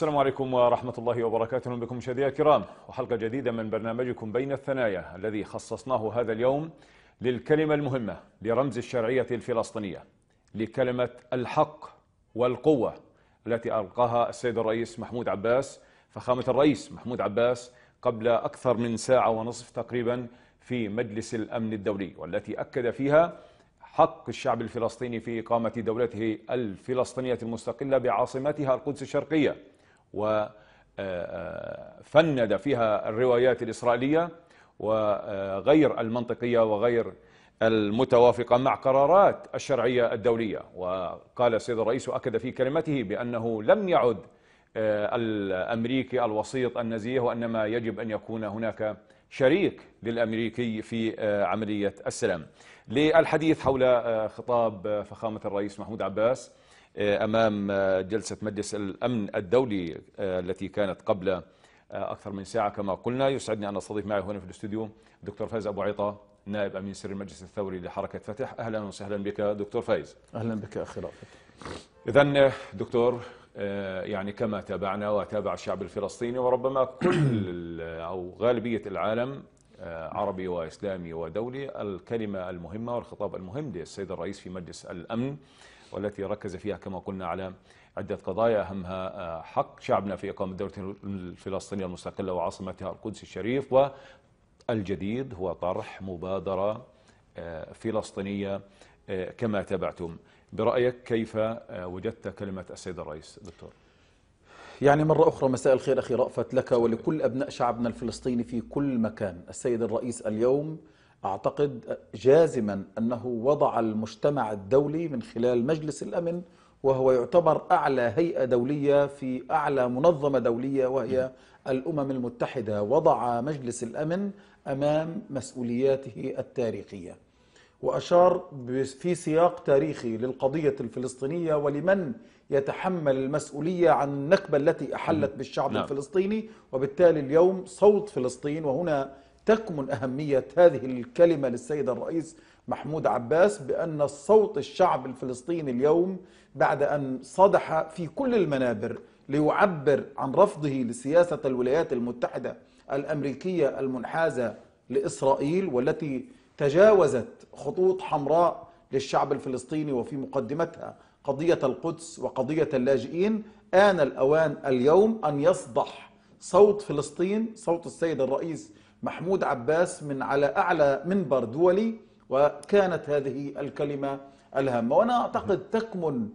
السلام عليكم ورحمة الله وبركاته بكم مشاهدينا الكرام وحلقة جديدة من برنامجكم بين الثنايا الذي خصصناه هذا اليوم للكلمة المهمة لرمز الشرعية الفلسطينية لكلمة الحق والقوة التي ألقاها السيد الرئيس محمود عباس فخامة الرئيس محمود عباس قبل أكثر من ساعة ونصف تقريبا في مجلس الأمن الدولي والتي أكد فيها حق الشعب الفلسطيني في إقامة دولته الفلسطينية المستقلة بعاصمتها القدس الشرقية وفند فيها الروايات الإسرائيلية وغير المنطقية وغير المتوافقة مع قرارات الشرعية الدولية وقال السيد الرئيس وأكد في كلمته بأنه لم يعد آه، الأمريكي الوسيط النزيه وإنما يجب أن يكون هناك شريك للأمريكي في آه، عملية السلام للحديث حول آه، خطاب فخامة الرئيس محمود عباس آه، أمام آه، جلسة مجلس الأمن الدولي آه، التي كانت قبل أكثر من ساعة كما قلنا يسعدني أن أستضيف معي هنا في الاستوديو دكتور فايز أبو عطا نائب أمين سر المجلس الثوري لحركة فتح أهلا وسهلا بك دكتور فايز أهلا بك أخي رافت إذا دكتور يعني كما تابعنا وتابع الشعب الفلسطيني وربما كل أو غالبية العالم عربي وإسلامي ودولي الكلمة المهمة والخطاب المهم للسيد الرئيس في مجلس الأمن والتي ركز فيها كما قلنا على عدة قضايا أهمها آه، حق شعبنا في إقامة الدولة الفلسطينية المستقلة وعاصمتها القدس الشريف والجديد هو طرح مبادرة آه، فلسطينية آه، كما تابعتم برأيك كيف وجدت كلمة السيد الرئيس دكتور؟ يعني مرة أخرى مساء الخير أخي رأفت لك ولكل أبناء شعبنا الفلسطيني في كل مكان السيد الرئيس اليوم أعتقد جازما أنه وضع المجتمع الدولي من خلال مجلس الأمن وهو يعتبر أعلى هيئة دولية في أعلى منظمة دولية وهي الأمم المتحدة وضع مجلس الأمن أمام مسؤولياته التاريخية وأشار في سياق تاريخي للقضية الفلسطينية ولمن يتحمل المسؤولية عن النكبة التي أحلت بالشعب نعم. الفلسطيني وبالتالي اليوم صوت فلسطين وهنا تكمن أهمية هذه الكلمة للسيد الرئيس محمود عباس بأن صوت الشعب الفلسطيني اليوم بعد أن صدح في كل المنابر ليعبر عن رفضه لسياسة الولايات المتحدة الأمريكية المنحازة لإسرائيل والتي تجاوزت خطوط حمراء للشعب الفلسطيني وفي مقدمتها قضية القدس وقضية اللاجئين آن الأوان اليوم أن يصدح صوت فلسطين صوت السيد الرئيس محمود عباس من على أعلى منبر دولي وكانت هذه الكلمة الهامة وأنا أعتقد تكمن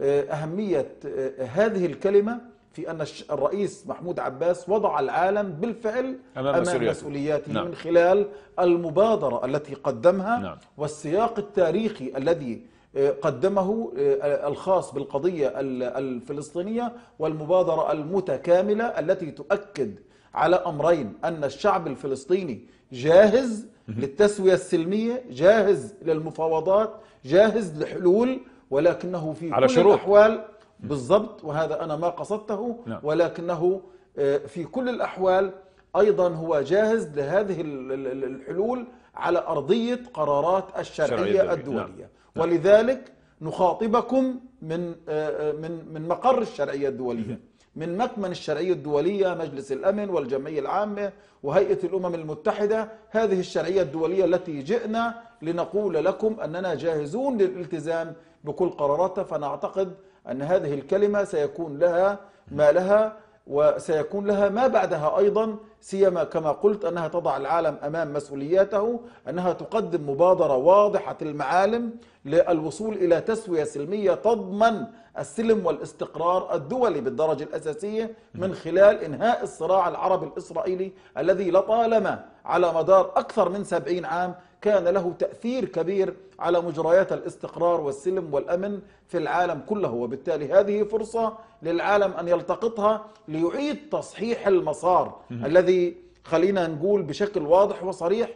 آه، أهمية آه، هذه الكلمة في أن الرئيس محمود عباس وضع العالم بالفعل أمام, أمام مسؤولياته نعم. من خلال المبادرة التي قدمها نعم. والسياق التاريخي الذي آه، قدمه الخاص بالقضية الفلسطينية والمبادرة المتكاملة التي تؤكد على أمرين أن الشعب الفلسطيني جاهز للتسوية السلمية جاهز للمفاوضات جاهز لحلول ولكنه في على كل شروط. الأحوال بالضبط وهذا أنا ما قصدته نعم. ولكنه آه، في كل الأحوال أيضا هو جاهز لهذه الحلول على أرضية قرارات الشرعية الدولية نعم. نعم. ولذلك نخاطبكم من آه، آه، من من مقر الشرعية الدولية من مكمن الشرعية الدولية مجلس الأمن والجمعية العامة وهيئة الأمم المتحدة هذه الشرعية الدولية التي جئنا لنقول لكم أننا جاهزون للالتزام بكل قراراتها فنعتقد أن هذه الكلمة سيكون لها ما لها وسيكون لها ما بعدها أيضا سيما كما قلت أنها تضع العالم أمام مسؤولياته أنها تقدم مبادرة واضحة المعالم للوصول إلى تسوية سلمية تضمن السلم والاستقرار الدولي بالدرجة الأساسية من خلال إنهاء الصراع العربي الإسرائيلي الذي لطالما على مدار أكثر من سبعين عام كان له تأثير كبير على مجريات الاستقرار والسلم والأمن في العالم كله وبالتالي هذه فرصة للعالم أن يلتقطها ليعيد تصحيح المسار الذي خلينا نقول بشكل واضح وصريح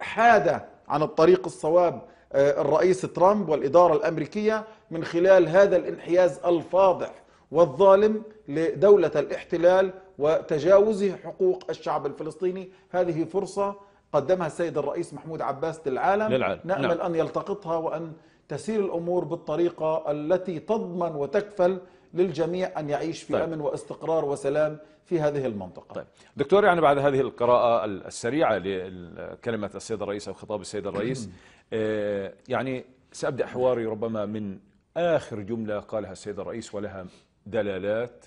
حاد عن الطريق الصواب آه، الرئيس ترامب والإدارة الأمريكية من خلال هذا الانحياز الفاضح والظالم لدولة الاحتلال وتجاوزه حقوق الشعب الفلسطيني هذه فرصة قدمها السيد الرئيس محمود عباس للعالم, للعالم. نأمل نعم. أن يلتقطها وأن تسير الأمور بالطريقة التي تضمن وتكفل للجميع أن يعيش في طيب. أمن واستقرار وسلام في هذه المنطقة طيب. دكتور يعني بعد هذه القراءة السريعة لكلمة السيد الرئيس أو خطاب السيد الرئيس آه، يعني سأبدأ حواري ربما من آخر جملة قالها السيد الرئيس ولها دلالات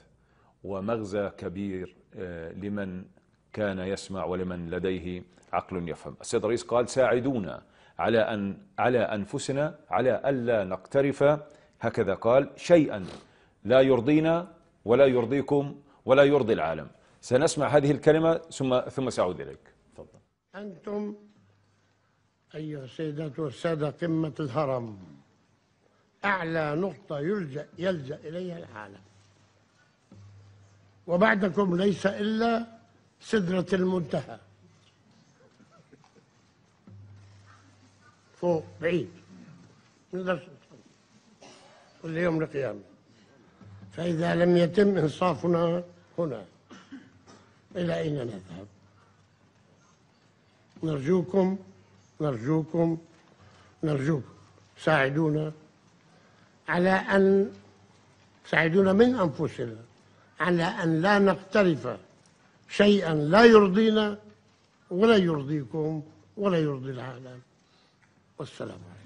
ومغزى كبير آه، لمن كان يسمع ولمن لديه عقل يفهم السيد الرئيس قال ساعدونا على أن على أنفسنا على ألا نقترف هكذا قال شيئا لا يرضينا ولا يرضيكم ولا يرضي العالم سنسمع هذه الكلمة ثم ثم سأعود إليك تفضل أنتم أيها السيدات والسادة قمة الهرم أعلى نقطة يلجأ يلجأ إليها العالم وبعدكم ليس إلا سدرة المنتهى فوق بعيد نقدر كل يوم القيامة فإذا لم يتم إنصافنا هنا إلى أين نذهب نرجوكم نرجوكم نرجوكم ساعدونا على أن ساعدونا من أنفسنا على أن لا نقترف شيئا لا يرضينا ولا يرضيكم ولا يرضي العالم والسلام عليكم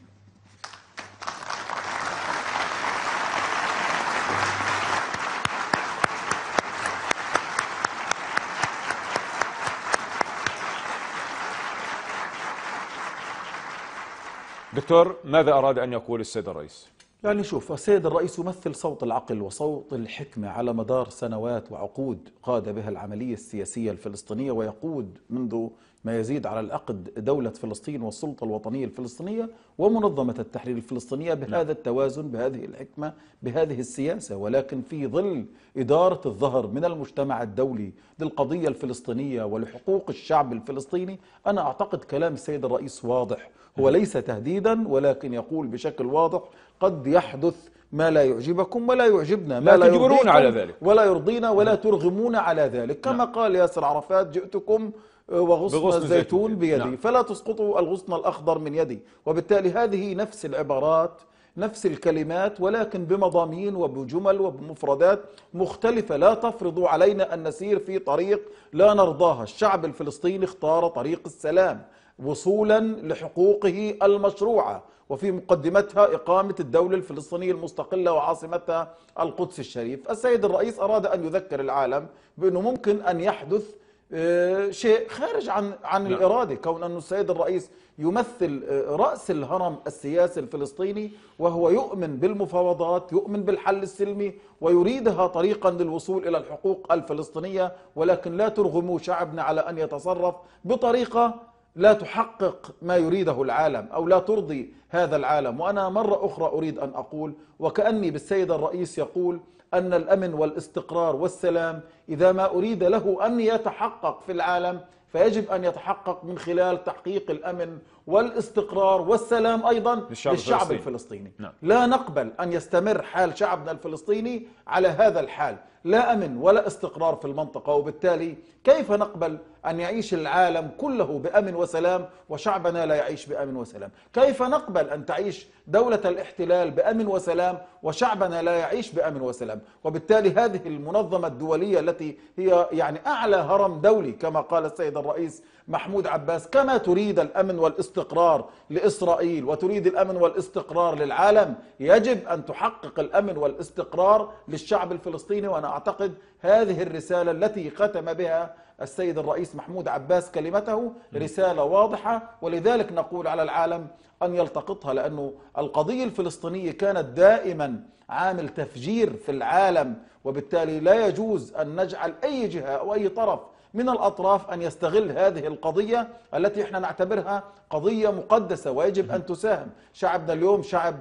دكتور ماذا أراد أن يقول السيد الرئيس؟ يعني شوف السيد الرئيس يمثل صوت العقل وصوت الحكمة على مدار سنوات وعقود قاد بها العملية السياسية الفلسطينية ويقود منذ ما يزيد على الأقد دولة فلسطين والسلطة الوطنية الفلسطينية ومنظمة التحرير الفلسطينية بهذا نعم. التوازن بهذه الحكمة بهذه السياسة ولكن في ظل إدارة الظهر من المجتمع الدولي للقضية الفلسطينية ولحقوق الشعب الفلسطيني أنا أعتقد كلام السيد الرئيس واضح هو نعم. ليس تهديدا ولكن يقول بشكل واضح قد يحدث ما لا يعجبكم ولا يعجبنا ما لا, لا على ذلك ولا يرضينا ولا نعم. ترغمون على ذلك كما قال ياسر عرفات جئتكم وغصن الزيتون بيدي نعم. فلا تسقطوا الغصن الأخضر من يدي وبالتالي هذه نفس العبارات نفس الكلمات ولكن بمضامين وبجمل وبمفردات مختلفة لا تفرضوا علينا أن نسير في طريق لا نرضاها الشعب الفلسطيني اختار طريق السلام وصولا لحقوقه المشروعة وفي مقدمتها إقامة الدولة الفلسطينية المستقلة وعاصمتها القدس الشريف السيد الرئيس أراد أن يذكر العالم بأنه ممكن أن يحدث آه، شيء خارج عن عن لا. نعم. الاراده كون انه السيد الرئيس يمثل آه، راس الهرم السياسي الفلسطيني وهو يؤمن بالمفاوضات، يؤمن بالحل السلمي ويريدها طريقا للوصول الى الحقوق الفلسطينيه ولكن لا ترغموا شعبنا على ان يتصرف بطريقه لا تحقق ما يريده العالم او لا ترضي هذا العالم، وانا مره اخرى اريد ان اقول وكاني بالسيد الرئيس يقول أن الأمن والاستقرار والسلام إذا ما أريد له أن يتحقق في العالم فيجب أن يتحقق من خلال تحقيق الأمن والاستقرار والسلام أيضا للشعب, للشعب الفلسطيني, الفلسطيني. نعم. لا نقبل أن يستمر حال شعبنا الفلسطيني على هذا الحال لا أمن ولا استقرار في المنطقة وبالتالي كيف نقبل أن يعيش العالم كله بأمن وسلام وشعبنا لا يعيش بأمن وسلام كيف نقبل أن تعيش دولة الاحتلال بأمن وسلام وشعبنا لا يعيش بأمن وسلام وبالتالي هذه المنظمة الدولية التي هي يعني أعلى هرم دولي كما قال السيد الرئيس محمود عباس كما تريد الأمن والاستقرار لإسرائيل وتريد الأمن والاستقرار للعالم يجب أن تحقق الأمن والاستقرار للشعب الفلسطيني وأنا أعتقد هذه الرسالة التي ختم بها السيد الرئيس محمود عباس كلمته رسالة واضحة ولذلك نقول على العالم أن يلتقطها لأنه القضية الفلسطينية كانت دائما عامل تفجير في العالم وبالتالي لا يجوز أن نجعل أي جهة أو أي طرف من الأطراف أن يستغل هذه القضية التي احنا نعتبرها قضية مقدسة ويجب أن تساهم شعبنا اليوم شعب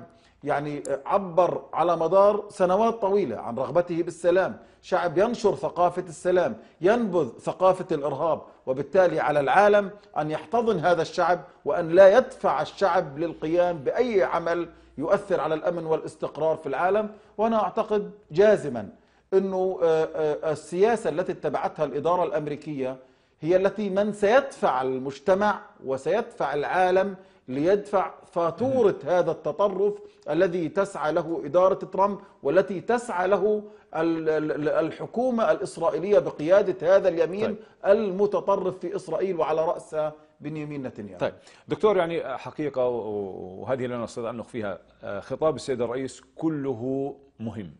يعني عبر على مدار سنوات طويلة عن رغبته بالسلام شعب ينشر ثقافة السلام ينبذ ثقافة الإرهاب وبالتالي على العالم أن يحتضن هذا الشعب وأن لا يدفع الشعب للقيام بأي عمل يؤثر على الأمن والاستقرار في العالم وأنا أعتقد جازما انه آه، آه، السياسه التي اتبعتها الاداره الامريكيه هي التي من سيدفع المجتمع وسيدفع العالم ليدفع فاتورة هذا التطرف الذي تسعى له إدارة ترامب والتي تسعى له الحكومة الإسرائيلية بقيادة هذا اليمين طيب. المتطرف في إسرائيل وعلى رأسها بنيامين نتنياهو طيب دكتور يعني حقيقة وهذه لا نستطيع أن نخفيها آه، خطاب السيد الرئيس كله مهم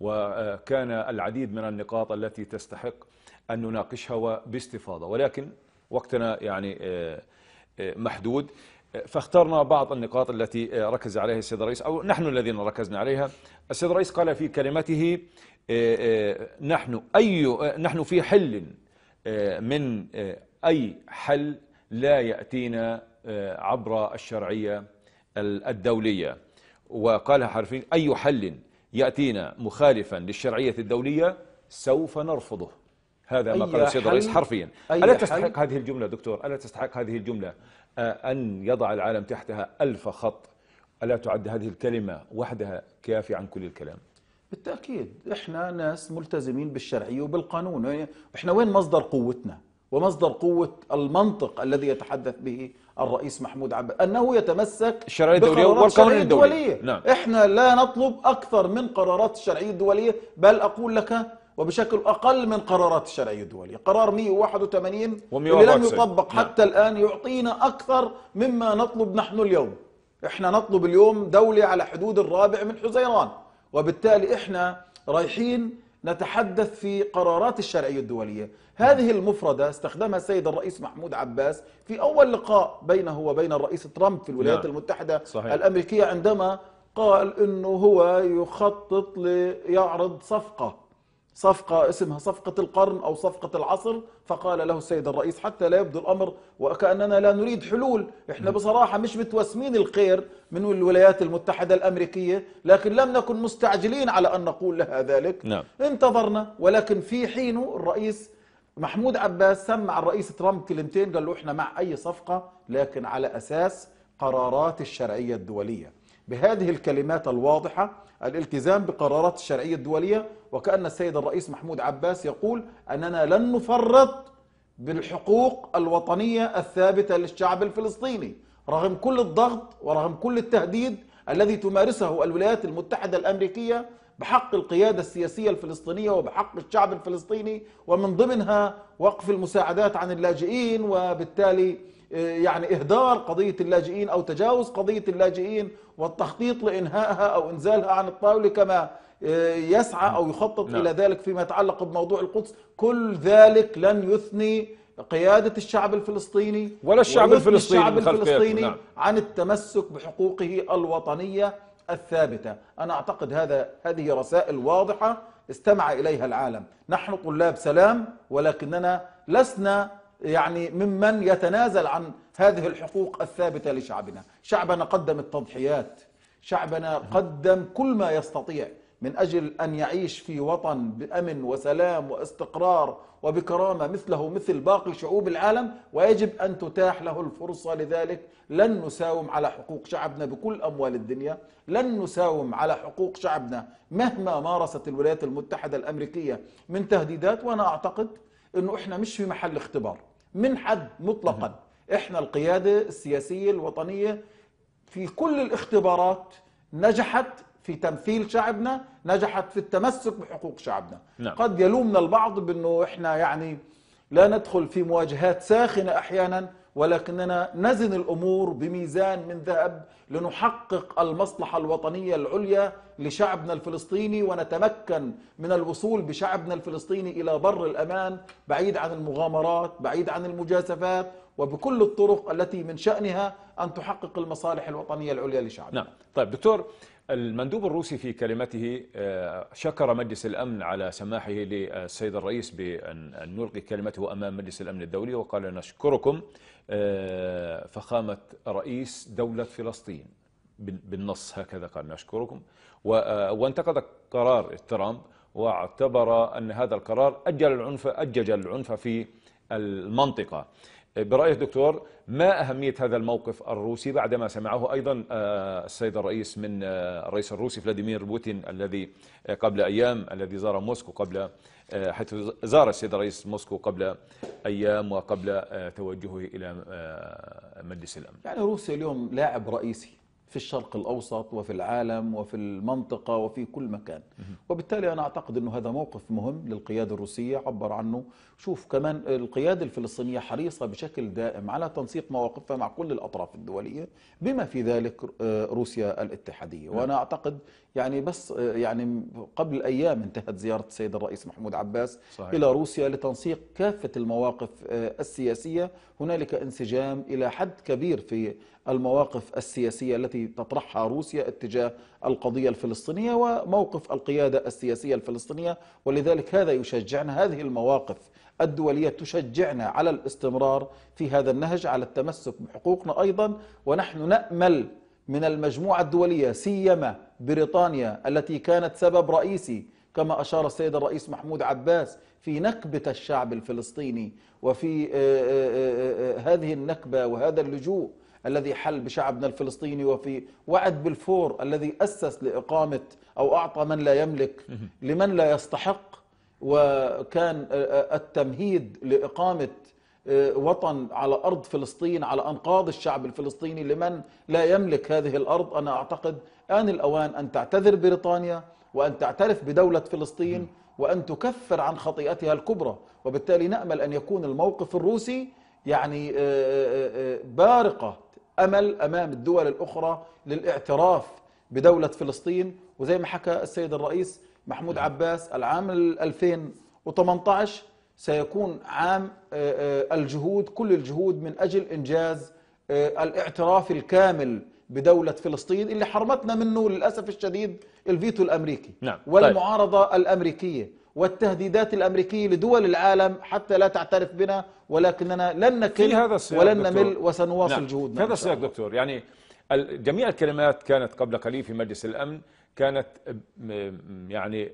وكان العديد من النقاط التي تستحق أن نناقشها باستفاضة ولكن وقتنا يعني آه، آه، محدود فاخترنا بعض النقاط التي آه، ركز عليها السيد الرئيس أو نحن الذين ركزنا عليها السيد الرئيس قال في كلمته نحن أي نحن في حل من أي حل لا يأتينا عبر الشرعية الدولية وقالها حرفيا أي حل يأتينا مخالفا للشرعية الدولية سوف نرفضه هذا ما قال السيد الرئيس حرفيا ألا تستحق هذه الجملة دكتور ألا تستحق هذه الجملة آه، أن يضع العالم تحتها ألف خط ألا تعد هذه الكلمة وحدها كافية عن كل الكلام بالتأكيد إحنا ناس ملتزمين بالشرعية وبالقانون يعني إحنا وين مصدر قوتنا ومصدر قوة المنطق الذي يتحدث به الرئيس محمود عباس أنه يتمسك الشرعية الدولية والقوانين الدولية نعم. إحنا لا نطلب أكثر من قرارات الشرعية الدولية بل أقول لك وبشكل أقل من قرارات الشرعية الدولية قرار 181 اللي لم يطبق نعم. حتى الآن يعطينا أكثر مما نطلب نحن اليوم إحنا نطلب اليوم دولة على حدود الرابع من حزيران وبالتالي إحنا رايحين نتحدث في قرارات الشرعية الدولية هذه نعم. المفردة استخدمها السيد الرئيس محمود عباس في أول لقاء بينه وبين الرئيس ترامب في الولايات نعم. المتحدة صحيح. الأمريكية عندما قال أنه هو يخطط ليعرض صفقة صفقة اسمها صفقة القرن أو صفقة العصر فقال له السيد الرئيس حتى لا يبدو الأمر وكأننا لا نريد حلول إحنا بصراحة مش متوسمين الخير من الولايات المتحدة الأمريكية لكن لم نكن مستعجلين على أن نقول لها ذلك نعم. انتظرنا ولكن في حينه الرئيس محمود عباس سمع الرئيس ترامب كلمتين قال له إحنا مع أي صفقة لكن على أساس قرارات الشرعية الدولية بهذه الكلمات الواضحة الالتزام بقرارات الشرعية الدولية وكأن السيد الرئيس محمود عباس يقول أننا لن نفرط بالحقوق الوطنية الثابتة للشعب الفلسطيني رغم كل الضغط ورغم كل التهديد الذي تمارسه الولايات المتحدة الأمريكية بحق القيادة السياسية الفلسطينية وبحق الشعب الفلسطيني ومن ضمنها وقف المساعدات عن اللاجئين وبالتالي يعني إهدار قضية اللاجئين أو تجاوز قضية اللاجئين والتخطيط لإنهائها أو إنزالها عن الطاولة كما آه، يسعى أو يخطط لا. نعم. إلى ذلك فيما يتعلق بموضوع القدس كل ذلك لن يثني قيادة الشعب الفلسطيني ولا الشعب الفلسطيني, الشعب الفلسطيني نعم. عن التمسك بحقوقه الوطنية الثابتة أنا أعتقد هذا هذه رسائل واضحة استمع إليها العالم نحن طلاب سلام ولكننا لسنا يعني ممن يتنازل عن هذه الحقوق الثابتة لشعبنا شعبنا قدم التضحيات شعبنا قدم كل ما يستطيع من أجل أن يعيش في وطن بأمن وسلام واستقرار وبكرامة مثله مثل باقي شعوب العالم ويجب أن تتاح له الفرصة لذلك لن نساوم على حقوق شعبنا بكل أموال الدنيا لن نساوم على حقوق شعبنا مهما مارست الولايات المتحدة الأمريكية من تهديدات وأنا أعتقد أنه إحنا مش في محل اختبار من حد مطلقا نعم. احنا القيادة السياسية الوطنية في كل الاختبارات نجحت في تمثيل شعبنا نجحت في التمسك بحقوق شعبنا نعم. قد يلومنا البعض بأنه احنا يعني لا ندخل في مواجهات ساخنة أحيانا ولكننا نزن الأمور بميزان من ذهب لنحقق المصلحة الوطنية العليا لشعبنا الفلسطيني ونتمكن من الوصول بشعبنا الفلسطيني إلى بر الأمان بعيد عن المغامرات بعيد عن المجازفات وبكل الطرق التي من شأنها أن تحقق المصالح الوطنية العليا لشعبنا نعم طيب دكتور المندوب الروسي في كلمته آه، شكر مجلس الأمن على سماحه للسيد الرئيس بأن نلقي كلمته أمام مجلس الأمن الدولي وقال نشكركم آه، فخامة رئيس دولة فلسطين بالنص هكذا قال نشكركم آه، وانتقد قرار ترامب واعتبر أن هذا القرار أجل العنف أجج العنف في المنطقة برأيك دكتور ما أهمية هذا الموقف الروسي بعدما سمعه أيضا آه، السيد الرئيس من آه، الرئيس الروسي فلاديمير بوتين الذي آه، قبل أيام الذي زار موسكو قبل حيث زار السيد الرئيس موسكو قبل أيام وقبل توجهه إلى مجلس الأمن يعني روسيا اليوم لاعب رئيسي في الشرق الأوسط وفي العالم وفي المنطقة وفي كل مكان وبالتالي أنا أعتقد أنه هذا موقف مهم للقيادة الروسية عبر عنه شوف كمان القيادة الفلسطينية حريصة بشكل دائم على تنسيق مواقفها مع كل الأطراف الدولية بما في ذلك آه، روسيا الاتحادية نعم. وأنا أعتقد يعني بس آه، يعني قبل أيام انتهت زيارة السيد الرئيس محمود عباس صحيح. إلى روسيا لتنسيق كافة المواقف آه، السياسية هنالك انسجام إلى حد كبير في المواقف السياسية التي تطرحها روسيا اتجاه القضية الفلسطينية وموقف القيادة السياسية الفلسطينية ولذلك هذا يشجعنا هذه المواقف الدولية تشجعنا على الاستمرار في هذا النهج على التمسك بحقوقنا أيضا ونحن نأمل من المجموعة الدولية سيما بريطانيا التي كانت سبب رئيسي كما أشار السيد الرئيس محمود عباس في نكبة الشعب الفلسطيني وفي آه، آه، آه، هذه النكبة وهذا اللجوء الذي حل بشعبنا الفلسطيني وفي وعد بالفور الذي أسس لإقامة أو أعطى من لا يملك لمن لا يستحق وكان آه، آه، التمهيد لإقامة آه، وطن على أرض فلسطين على أنقاض الشعب الفلسطيني لمن لا يملك هذه الأرض أنا أعتقد آن الأوان أن تعتذر بريطانيا وأن تعترف بدولة فلسطين وأن تكفر عن خطيئتها الكبرى وبالتالي نأمل أن يكون الموقف الروسي يعني بارقة أمل أمام الدول الأخرى للاعتراف بدولة فلسطين وزي ما حكى السيد الرئيس محمود نعم. عباس العام 2018 سيكون عام آه، آه، الجهود كل الجهود من أجل إنجاز آه، الاعتراف الكامل بدولة فلسطين اللي حرمتنا منه للأسف الشديد الفيتو الأمريكي نعم. طيب. والمعارضة الأمريكية والتهديدات الأمريكية لدول العالم حتى لا تعترف بنا ولكننا لن نكل هذا ولن نمل وسنواصل نعم. جهودنا في هذا السياق دكتور يعني جميع الكلمات كانت قبل قليل في مجلس الأمن كانت يعني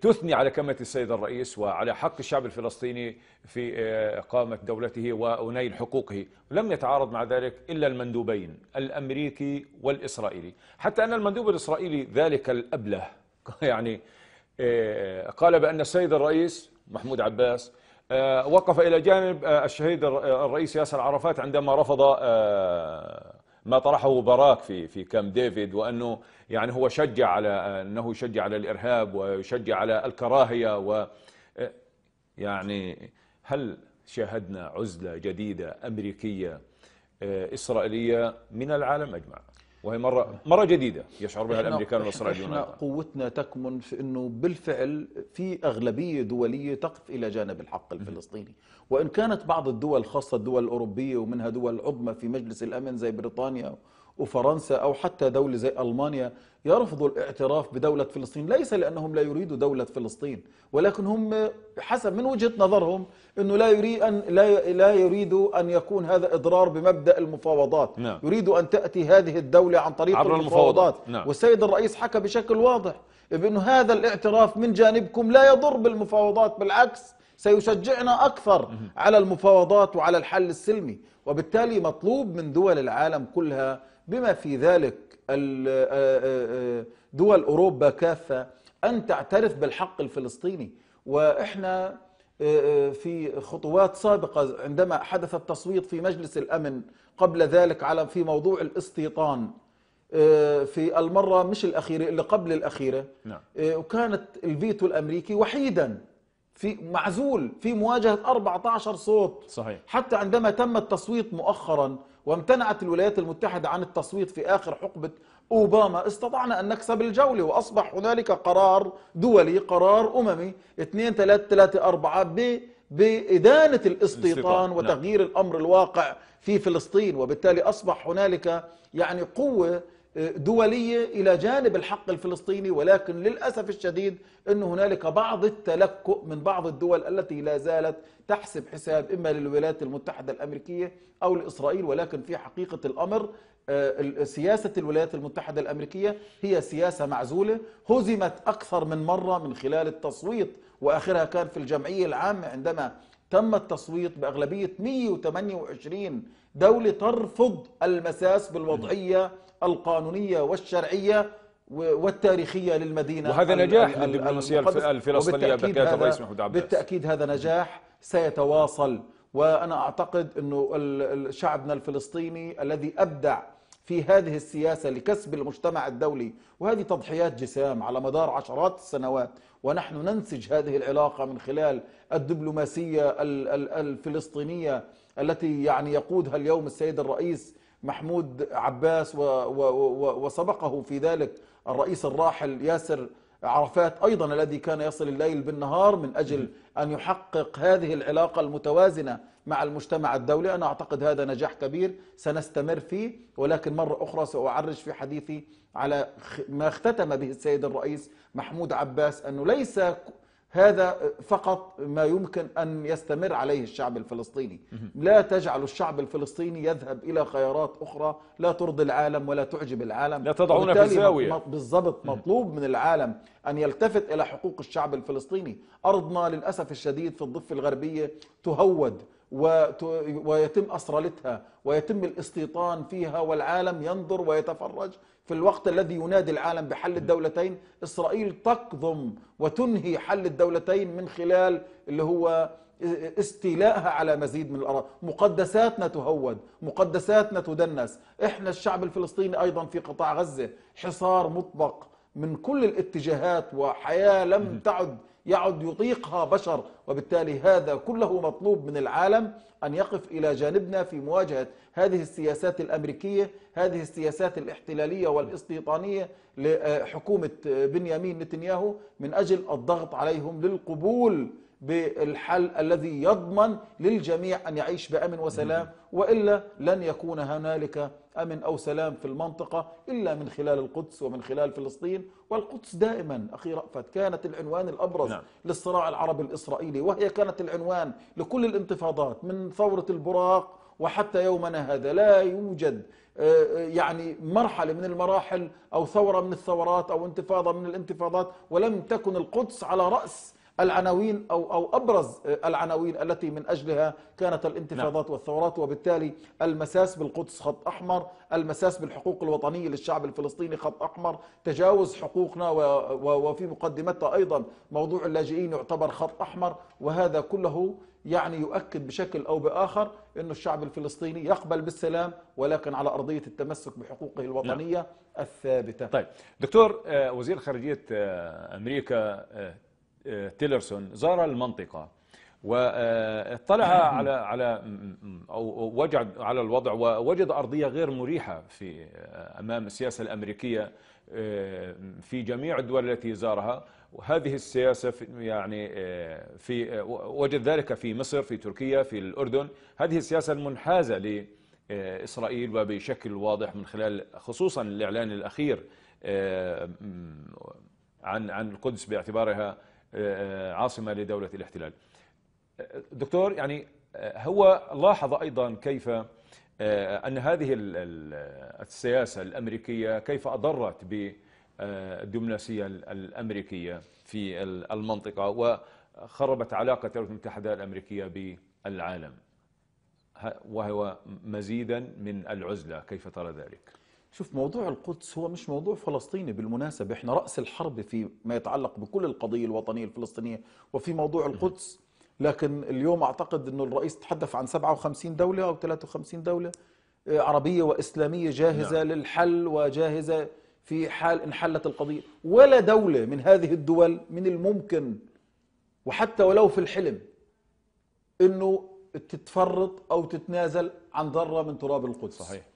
تثني على كلمة السيد الرئيس وعلى حق الشعب الفلسطيني في آه، إقامة دولته ونيل حقوقه لم يتعارض مع ذلك إلا المندوبين الأمريكي والإسرائيلي حتى أن المندوب الإسرائيلي ذلك الأبله يعني آه، قال بأن السيد الرئيس محمود عباس آه، وقف إلى جانب آه، الشهيد الرئيس ياسر عرفات عندما رفض ما طرحه باراك في في كام ديفيد وانه يعني هو شجع على انه يشجع على الارهاب ويشجع على الكراهيه و يعني هل شاهدنا عزله جديده امريكيه اسرائيليه من العالم اجمع؟ وهي مرة مرة جديدة يشعر بها الامريكان والاسرائيليون قوتنا تكمن في انه بالفعل في اغلبية دولية تقف الى جانب الحق الفلسطيني، وان كانت بعض الدول خاصة الدول الاوروبية ومنها دول عظمى في مجلس الامن زي بريطانيا وفرنسا أو حتى دولة زي ألمانيا يرفضوا الاعتراف بدولة فلسطين ليس لأنهم لا يريدوا دولة فلسطين ولكن هم حسب من وجهة نظرهم أنه لا يريد أن لا لا يريدوا أن يكون هذا إضرار بمبدأ المفاوضات نعم. يريدوا أن تأتي هذه الدولة عن طريق عبر المفاوضات نعم. والسيد الرئيس حكى بشكل واضح بأنه هذا الاعتراف من جانبكم لا يضر بالمفاوضات بالعكس سيشجعنا أكثر على المفاوضات وعلى الحل السلمي وبالتالي مطلوب من دول العالم كلها بما في ذلك آه، آه، آه، دول أوروبا كافة أن تعترف بالحق الفلسطيني وإحنا في خطوات سابقة عندما حدث التصويت في مجلس الأمن قبل ذلك على في موضوع الاستيطان في المرة مش الأخيرة اللي قبل الأخيرة نعم. وكانت الفيتو الأمريكي وحيدا في معزول في مواجهة 14 صوت صحيح. حتى عندما تم التصويت مؤخرا وامتنعت الولايات المتحدة عن التصويت في آخر حقبة أوباما استطعنا أن نكسب الجولة وأصبح هنالك قرار دولي قرار أممي 2 3 3 4 ب بإدانة الاستيطان وتغيير الأمر الواقع في فلسطين وبالتالي أصبح هنالك يعني قوة دولية إلى جانب الحق الفلسطيني ولكن للأسف الشديد أن هنالك بعض التلكؤ من بعض الدول التي لا زالت تحسب حساب إما للولايات المتحدة الأمريكية أو لإسرائيل ولكن في حقيقة الأمر آه، سياسة الولايات المتحدة الأمريكية هي سياسة معزولة هزمت أكثر من مرة من خلال التصويت وآخرها كان في الجمعية العامة عندما تم التصويت باغلبيه 128 دوله ترفض المساس بالوضعيه القانونيه والشرعيه والتاريخيه للمدينه وهذا نجاح للدبلوماسيه الفلسطينيه بقياده الرئيس محمود عباس بالتاكيد هذا نجاح سيتواصل وانا اعتقد انه شعبنا الفلسطيني الذي ابدع في هذه السياسة لكسب المجتمع الدولي وهذه تضحيات جسام على مدار عشرات السنوات ونحن ننسج هذه العلاقة من خلال الدبلوماسية الفلسطينية التي يعني يقودها اليوم السيد الرئيس محمود عباس وسبقه في ذلك الرئيس الراحل ياسر عرفات أيضا الذي كان يصل الليل بالنهار من أجل أن يحقق هذه العلاقة المتوازنة مع المجتمع الدولي أنا أعتقد هذا نجاح كبير سنستمر فيه ولكن مرة أخرى سأعرج في حديثي على ما اختتم به السيد الرئيس محمود عباس أنه ليس هذا فقط ما يمكن أن يستمر عليه الشعب الفلسطيني لا تجعل الشعب الفلسطيني يذهب إلى خيارات أخرى لا ترضي العالم ولا تعجب العالم لا تضعونا في الزاوية بالضبط مطلوب من العالم أن يلتفت إلى حقوق الشعب الفلسطيني أرضنا للأسف الشديد في الضفة الغربية تهود ويتم أسرلتها ويتم الاستيطان فيها والعالم ينظر ويتفرج في الوقت الذي ينادي العالم بحل الدولتين إسرائيل تقضم وتنهي حل الدولتين من خلال اللي هو استيلائها على مزيد من الأراضي مقدساتنا تهود مقدساتنا تدنس إحنا الشعب الفلسطيني أيضا في قطاع غزة حصار مطبق من كل الاتجاهات وحياة لم تعد يعد يطيقها بشر وبالتالي هذا كله مطلوب من العالم أن يقف إلى جانبنا في مواجهة هذه السياسات الأمريكية هذه السياسات الاحتلالية والاستيطانية لحكومة بنيامين نتنياهو من أجل الضغط عليهم للقبول بالحل الذي يضمن للجميع أن يعيش بأمن وسلام وإلا لن يكون هنالك أمن أو سلام في المنطقة إلا من خلال القدس ومن خلال فلسطين والقدس دائما أخي رأفت كانت العنوان الأبرز نعم. للصراع العربي الإسرائيلي وهي كانت العنوان لكل الانتفاضات من ثورة البراق وحتى يومنا هذا لا يوجد آه، آه، يعني مرحلة من المراحل أو ثورة من الثورات أو انتفاضة من الانتفاضات ولم تكن القدس على رأس العناوين أو, أو أبرز العناوين التي من أجلها كانت الانتفاضات نعم. والثورات وبالتالي المساس بالقدس خط أحمر المساس بالحقوق الوطنية للشعب الفلسطيني خط أحمر تجاوز حقوقنا وفي مقدمتها أيضا موضوع اللاجئين يعتبر خط أحمر وهذا كله يعني يؤكد بشكل أو بآخر انه الشعب الفلسطيني يقبل بالسلام ولكن على أرضية التمسك بحقوقه الوطنية نعم. الثابتة طيب دكتور آه، وزير خارجية آه، أمريكا آه، تيلرسون زار المنطقة واطلع على على او وجد على الوضع ووجد ارضيه غير مريحه في امام السياسه الامريكيه آه، في جميع الدول التي زارها وهذه السياسه في يعني آه، في وجد ذلك في مصر في تركيا في الاردن هذه السياسه المنحازه لاسرائيل وبشكل واضح من خلال خصوصا الاعلان الاخير آه، عن عن القدس باعتبارها آه، آه، عاصمة لدولة الاحتلال آه، دكتور يعني هو لاحظ أيضا كيف أن هذه السياسة الأمريكية كيف أضرت بالدبلوماسية الأمريكية في المنطقة وخربت علاقة الولايات المتحدة الأمريكية بالعالم وهو مزيدا من العزلة كيف ترى ذلك؟ شوف موضوع القدس هو مش موضوع فلسطيني بالمناسبة احنا رأس الحرب في ما يتعلق بكل القضية الوطنية الفلسطينية وفي موضوع القدس لكن اليوم أعتقد أنه الرئيس تحدث عن 57 دولة أو 53 دولة آه، عربية وإسلامية جاهزة نعم. للحل وجاهزة في حال انحلت القضية ولا دولة من هذه الدول من الممكن وحتى ولو في الحلم أنه تتفرط أو تتنازل عن ذرة من تراب القدس صحيح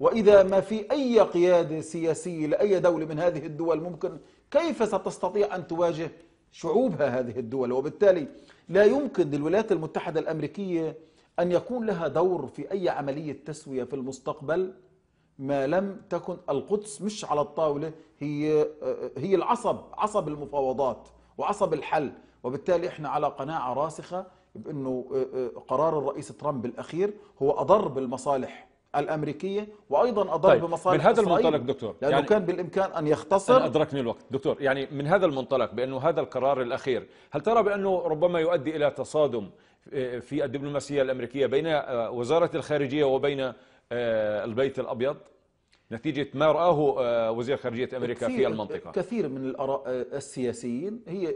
وإذا ما في أي قيادة سياسية لأي دولة من هذه الدول ممكن كيف ستستطيع أن تواجه شعوبها هذه الدول وبالتالي لا يمكن للولايات المتحدة الأمريكية أن يكون لها دور في أي عملية تسوية في المستقبل ما لم تكن القدس مش على الطاولة هي هي العصب عصب المفاوضات وعصب الحل وبالتالي احنا على قناعة راسخة بأنه آه، آه، قرار الرئيس ترامب الأخير هو أضر بالمصالح الامريكيه وايضا اضر طيب بمصالح من هذا المنطلق دكتور لانه يعني كان بالامكان ان يختصر أنا ادركني الوقت دكتور يعني من هذا المنطلق بانه هذا القرار الاخير هل ترى بانه ربما يؤدي الى تصادم في الدبلوماسيه الامريكيه بين آه، وزاره الخارجيه وبين آه، البيت الابيض نتيجة ما رآه آه، وزير خارجية أمريكا في المنطقة كثير من الأراء السياسيين هي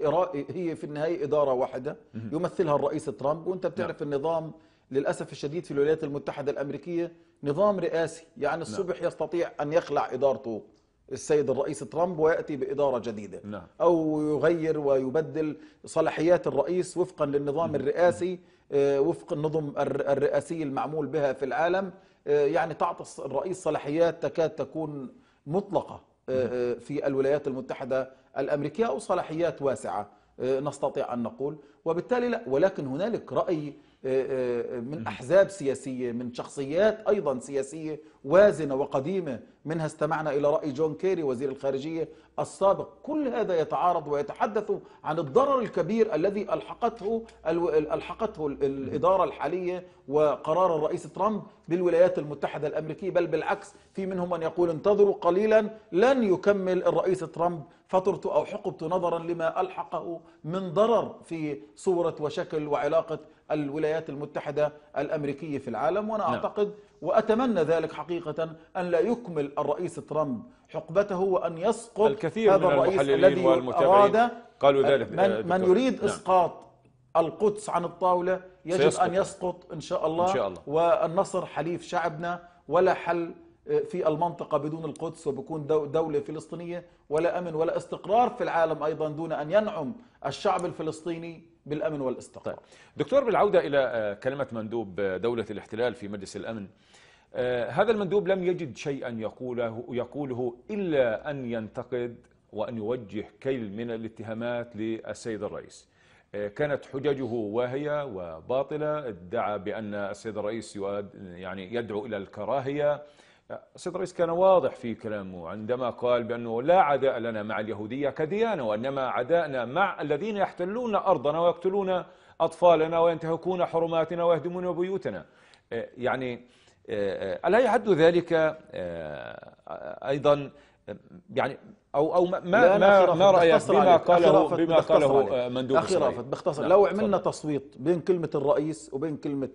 هي في النهاية إدارة واحدة يمثلها الرئيس ترامب وأنت بتعرف نعم. النظام للأسف الشديد في الولايات المتحدة الأمريكية نظام رئاسي يعني نعم. الصبح يستطيع أن يخلع إدارته السيد الرئيس ترامب ويأتي بإدارة جديدة نعم. أو يغير ويبدل صلاحيات الرئيس وفقا للنظام الرئاسي آه، وفق النظم الرئاسية المعمول بها في العالم آه، يعني تعطي الرئيس صلاحيات تكاد تكون مطلقة آه، في الولايات المتحدة الأمريكية أو صلاحيات واسعة نستطيع أن نقول وبالتالي لا ولكن هنالك رأي آه، آه، من احزاب سياسيه من شخصيات ايضا سياسيه وازنة وقديمة منها استمعنا إلى رأي جون كيري وزير الخارجية السابق كل هذا يتعارض ويتحدث عن الضرر الكبير الذي ألحقته ألحقته الإدارة الحالية وقرار الرئيس ترامب بالولايات المتحدة الأمريكية بل بالعكس في منهم من يقول انتظروا قليلا لن يكمل الرئيس ترامب فترته أو حقبته نظرا لما ألحقه من ضرر في صورة وشكل وعلاقة الولايات المتحدة الأمريكية في العالم وأنا نعم. أعتقد وأتمنى ذلك حقيقة أن لا يكمل الرئيس ترامب حقبته وأن يسقط الكثير هذا من الرئيس الذي أراد قالوا ذلك من, من يريد نعم. إسقاط القدس عن الطاولة يجب سيسقط. أن يسقط إن شاء, الله إن شاء الله والنصر حليف شعبنا ولا حل آه، في المنطقة بدون القدس وبكون دولة فلسطينية ولا أمن ولا استقرار في العالم أيضا دون أن ينعم الشعب الفلسطيني بالأمن والاستقرار طيب. دكتور بالعودة إلى آه، كلمة مندوب آه، دولة الاحتلال في مجلس الأمن آه، هذا المندوب لم يجد شيئا يقوله, يقوله إلا أن ينتقد وأن يوجه كيل من الاتهامات للسيد الرئيس آه، كانت حججه واهية وباطلة ادعى بأن السيد الرئيس يعني يدعو إلى الكراهية آه، السيد الرئيس كان واضح في كلامه عندما قال بأنه لا عداء لنا مع اليهودية كديانة وإنما عداءنا مع الذين يحتلون أرضنا ويقتلون أطفالنا وينتهكون حرماتنا ويهدمون بيوتنا يعني آه، آه، ألا يعد ذلك آه، أيضا يعني او او ما ما ما رايك بما قاله بما قاله مندوب اخي رافت باختصار نعم، لو عملنا صار. تصويت بين كلمه الرئيس وبين كلمه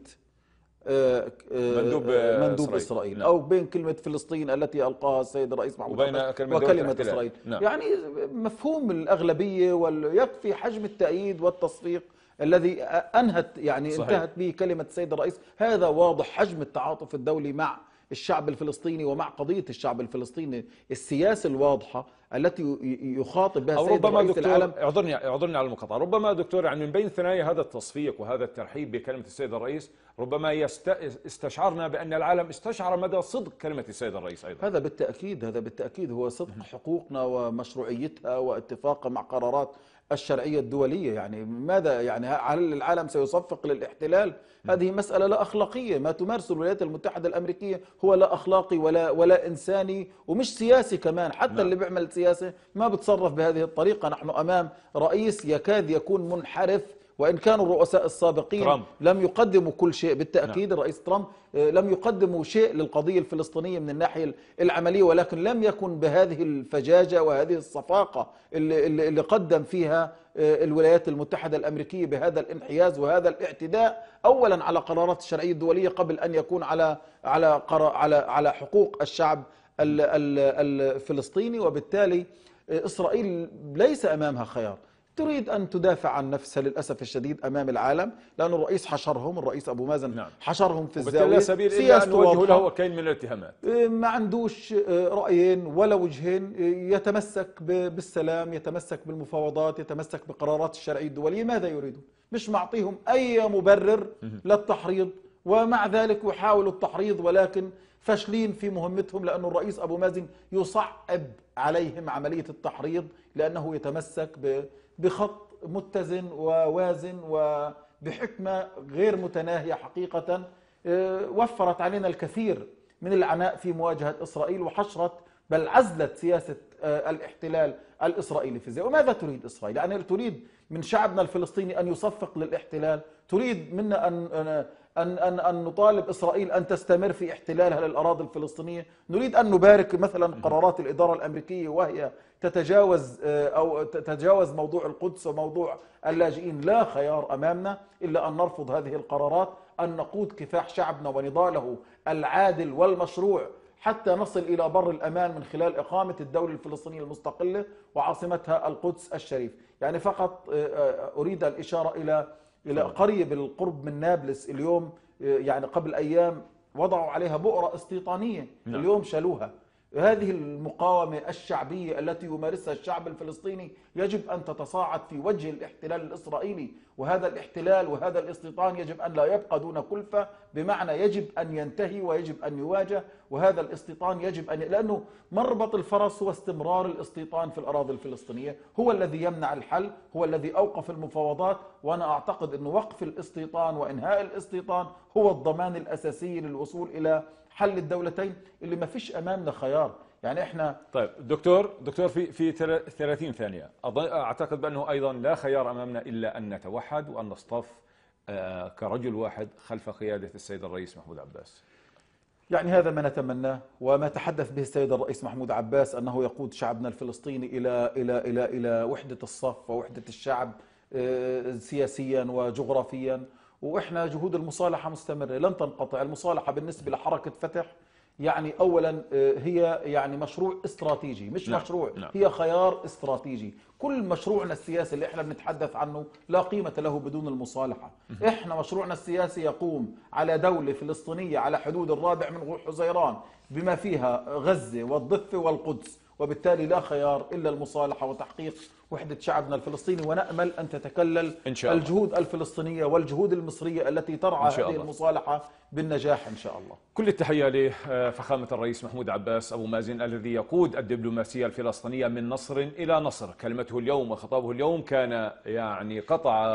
مندوب مندوب اسرائيل, إسرائيل. نعم. او بين كلمه فلسطين التي القاها السيد الرئيس محمود وبين كلمة وكلمه اسرائيل نعم. يعني مفهوم الاغلبيه ويكفي حجم التأييد والتصفيق الذي أنهت يعني صحيح. انتهت به كلمة السيد الرئيس هذا واضح حجم التعاطف الدولي مع الشعب الفلسطيني ومع قضية الشعب الفلسطيني السياسة الواضحة التي يخاطب بها السيد ربما رئيس دكتور العالم اعذرني اعذرني على المقاطعة ربما دكتور يعني من بين ثنايا هذا التصفيق وهذا الترحيب بكلمة السيد الرئيس ربما يست... استشعرنا بأن العالم استشعر مدى صدق كلمة السيد الرئيس أيضا هذا بالتأكيد هذا بالتأكيد هو صدق حقوقنا ومشروعيتها واتفاقها مع قرارات الشرعية الدولية يعني ماذا يعني هل العالم سيصفق للاحتلال هذه مسألة لا أخلاقية ما تمارسه الولايات المتحدة الأمريكية هو لا أخلاقي ولا ولا إنساني ومش سياسي كمان حتى لا. نعم. اللي بيعمل سياسة ما بتصرف بهذه الطريقة نحن أمام رئيس يكاد يكون منحرف وإن كانوا الرؤساء السابقين ترامب. لم يقدموا كل شيء بالتأكيد نعم. الرئيس ترامب آه، لم يقدموا شيء للقضية الفلسطينية من الناحية العملية ولكن لم يكن بهذه الفجاجة وهذه الصفاقة اللي, اللي قدم فيها آه، الولايات المتحدة الأمريكية بهذا الانحياز وهذا الاعتداء أولا على قرارات الشرعية الدولية قبل أن يكون على على على على حقوق الشعب الفلسطيني وبالتالي آه، إسرائيل ليس أمامها خيار تريد أن تدافع عن نفسها للأسف الشديد أمام العالم لأن الرئيس حشرهم الرئيس أبو مازن نعم. حشرهم في الزاوية سبيل سياسة أن له كين من الاتهامات آه، ما عندوش آه، رأيين ولا وجهين آه، يتمسك بالسلام يتمسك بالمفاوضات يتمسك بقرارات الشرعية الدولية ماذا يريدون مش معطيهم أي مبرر للتحريض ومع ذلك يحاولوا التحريض ولكن فاشلين في مهمتهم لأن الرئيس أبو مازن يصعب عليهم عملية التحريض لأنه يتمسك ب بخط متزن ووازن وبحكمة غير متناهية حقيقة آه، وفرت علينا الكثير من العناء في مواجهة إسرائيل وحشرت بل عزلت سياسة آه، الاحتلال الإسرائيلي في الجزائر وماذا تريد إسرائيل؟ يعني تريد من شعبنا الفلسطيني أن يصفق للاحتلال تريد منا أن آه، أن, أن, أن نطالب إسرائيل أن تستمر في احتلالها للأراضي الفلسطينية نريد أن نبارك مثلا قرارات الإدارة الأمريكية وهي تتجاوز آه، أو تتجاوز موضوع القدس وموضوع اللاجئين لا خيار أمامنا إلا أن نرفض هذه القرارات أن نقود كفاح شعبنا ونضاله العادل والمشروع حتى نصل إلى بر الأمان من خلال إقامة الدولة الفلسطينية المستقلة وعاصمتها القدس الشريف يعني فقط آه، آه، أريد الإشارة إلى إلى قرية بالقرب من نابلس اليوم آه، يعني قبل أيام وضعوا عليها بؤرة استيطانية نعم. اليوم شالوها هذه المقاومة الشعبية التي يمارسها الشعب الفلسطيني يجب أن تتصاعد في وجه الاحتلال الإسرائيلي وهذا الاحتلال وهذا الاستيطان يجب أن لا يبقى دون كلفة بمعنى يجب أن ينتهي ويجب أن يواجه وهذا الاستيطان يجب أن لأنه مربط الفرس هو استمرار الاستيطان في الأراضي الفلسطينية هو الذي يمنع الحل هو الذي أوقف المفاوضات وأنا أعتقد أن وقف الاستيطان وإنهاء الاستيطان هو الضمان الأساسي للوصول إلى حل الدولتين اللي ما فيش امامنا خيار يعني احنا طيب دكتور دكتور في في 30 ثانيه اعتقد بانه ايضا لا خيار امامنا الا ان نتوحد وان نصطف آه، كرجل واحد خلف قياده السيد الرئيس محمود عباس يعني هذا ما نتمناه وما تحدث به السيد الرئيس محمود عباس انه يقود شعبنا الفلسطيني الى الى الى الى, إلى وحده الصف ووحده الشعب آه، سياسيا وجغرافيا واحنا جهود المصالحه مستمره لن تنقطع المصالحه بالنسبه لحركه فتح يعني اولا آه، هي يعني مشروع استراتيجي مش لا نعم، مشروع لا نعم. هي خيار استراتيجي كل مشروعنا السياسي اللي احنا بنتحدث عنه لا قيمه له بدون المصالحه احنا مشروعنا السياسي يقوم على دوله فلسطينيه على حدود الرابع من حزيران بما فيها غزه والضفه والقدس وبالتالي لا خيار الا المصالحه وتحقيق وحدة شعبنا الفلسطيني ونأمل أن تتكلل إن شاء الله. الجهود الفلسطينية والجهود المصرية التي ترعى هذه الله. المصالحة بالنجاح إن شاء الله كل التحية لفخامة الرئيس محمود عباس أبو مازن الذي يقود الدبلوماسية الفلسطينية من نصر إلى نصر كلمته اليوم وخطابه اليوم كان يعني قطع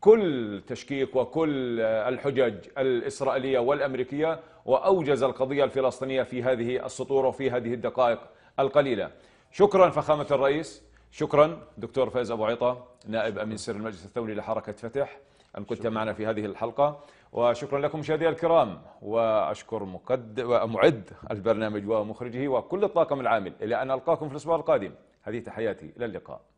كل تشكيك وكل الحجج الإسرائيلية والأمريكية وأوجز القضية الفلسطينية في هذه السطور وفي هذه الدقائق القليلة شكرا فخامة الرئيس شكرا دكتور فايز أبو عيطة نائب أمين سر المجلس الثوري لحركة فتح أن كنت شكرا. معنا في هذه الحلقة وشكرا لكم مشاهدينا الكرام وأشكر مقد... ومعد البرنامج ومخرجه وكل الطاقم العامل إلى أن ألقاكم في الأسبوع القادم هذه تحياتي إلى اللقاء